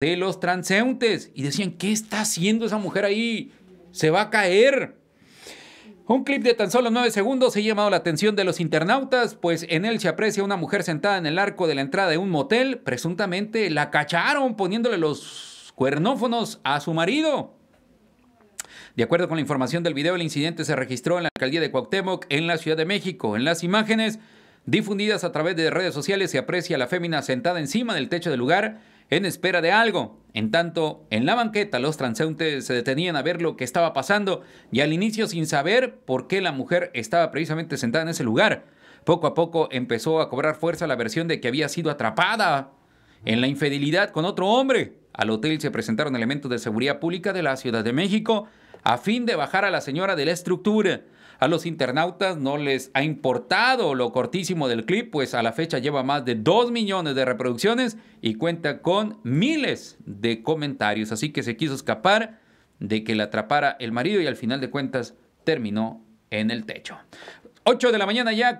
de los transeúntes y decían, ¿qué está haciendo esa mujer ahí? Se va a caer. Un clip de tan solo nueve segundos ha llamado la atención de los internautas, pues en él se aprecia una mujer sentada en el arco de la entrada de un motel. Presuntamente la cacharon poniéndole los cuernófonos a su marido. De acuerdo con la información del video, el incidente se registró en la alcaldía de Cuauhtémoc, en la Ciudad de México. En las imágenes difundidas a través de redes sociales se aprecia a la fémina sentada encima del techo del lugar en espera de algo. En tanto, en la banqueta los transeúntes se detenían a ver lo que estaba pasando y al inicio sin saber por qué la mujer estaba precisamente sentada en ese lugar. Poco a poco empezó a cobrar fuerza la versión de que había sido atrapada en la infidelidad con otro hombre. Al hotel se presentaron elementos de seguridad pública de la Ciudad de México a fin de bajar a la señora de la estructura. A los internautas no les ha importado lo cortísimo del clip, pues a la fecha lleva más de 2 millones de reproducciones y cuenta con miles de comentarios. Así que se quiso escapar de que la atrapara el marido y al final de cuentas terminó en el techo. 8 de la mañana ya.